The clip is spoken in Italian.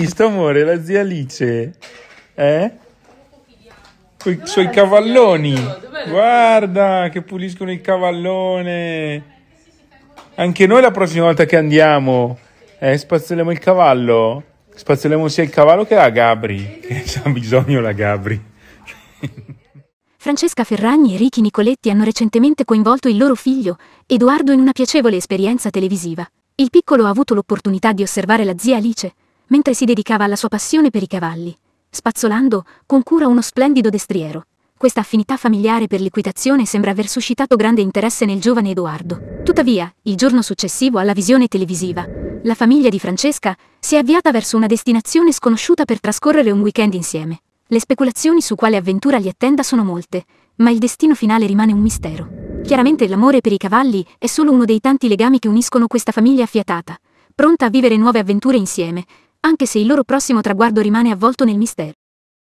visto, amore, la zia Alice? Eh? Con i suoi cavalloni. Guarda che puliscono il cavallone. Anche noi la prossima volta che andiamo, eh, spazzeremo il cavallo. Spazzeremo sia il cavallo che la Gabri. Che c'ha bisogno la Gabri. Francesca Ferragni e Ricky Nicoletti hanno recentemente coinvolto il loro figlio, Edoardo, in una piacevole esperienza televisiva. Il piccolo ha avuto l'opportunità di osservare la zia Alice, mentre si dedicava alla sua passione per i cavalli, spazzolando con cura uno splendido destriero. Questa affinità familiare per l'equitazione sembra aver suscitato grande interesse nel giovane Edoardo. Tuttavia, il giorno successivo alla visione televisiva, la famiglia di Francesca si è avviata verso una destinazione sconosciuta per trascorrere un weekend insieme. Le speculazioni su quale avventura li attenda sono molte, ma il destino finale rimane un mistero. Chiaramente l'amore per i cavalli è solo uno dei tanti legami che uniscono questa famiglia affiatata, pronta a vivere nuove avventure insieme, anche se il loro prossimo traguardo rimane avvolto nel mistero.